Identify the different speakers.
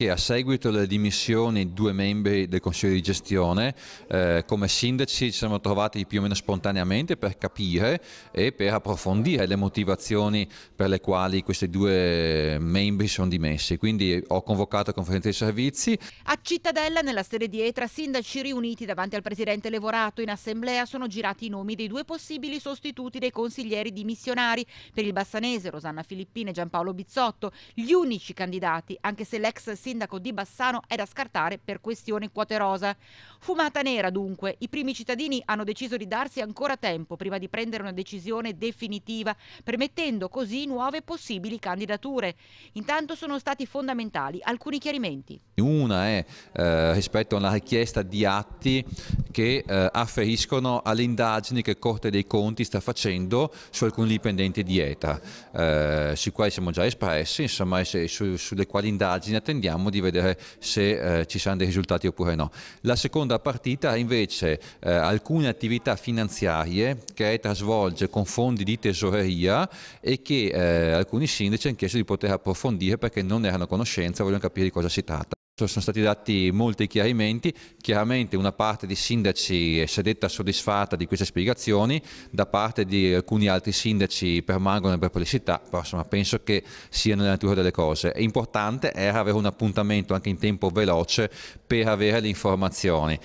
Speaker 1: che a seguito delle dimissioni di due membri del Consiglio di gestione, eh, come sindaci ci siamo trovati più o meno spontaneamente per capire e per approfondire le motivazioni per le quali questi due membri sono dimessi. Quindi ho convocato conferenza dei servizi.
Speaker 2: A Cittadella, nella sede di Etra, sindaci riuniti davanti al presidente Levorato in assemblea sono girati i nomi dei due possibili sostituti dei consiglieri dimissionari per il Bassanese, Rosanna Filippine e Giampaolo Bizzotto, gli unici candidati, anche se l'ex sindaco sindaco di Bassano è da scartare per questione quote rosa. Fumata nera dunque, i primi cittadini hanno deciso di darsi ancora tempo prima di prendere una decisione definitiva, permettendo così nuove possibili candidature. Intanto sono stati fondamentali alcuni chiarimenti.
Speaker 1: Una è eh, rispetto a una richiesta di atti che eh, afferiscono alle indagini che Corte dei Conti sta facendo su alcuni dipendenti di ETA, eh, sui quali siamo già espressi, insomma, se, su, sulle quali indagini attendiamo di vedere se eh, ci saranno dei risultati oppure no. La seconda partita è invece eh, alcune attività finanziarie che ETA svolge con fondi di tesoreria e che eh, alcuni sindaci hanno chiesto di poter approfondire perché non erano a conoscenza, vogliono capire di cosa si tratta sono stati dati molti chiarimenti, chiaramente una parte dei sindaci si è detta soddisfatta di queste spiegazioni, da parte di alcuni altri sindaci permangono in perplessità, però insomma, penso che sia nella natura delle cose. È importante era avere un appuntamento anche in tempo veloce per avere le informazioni.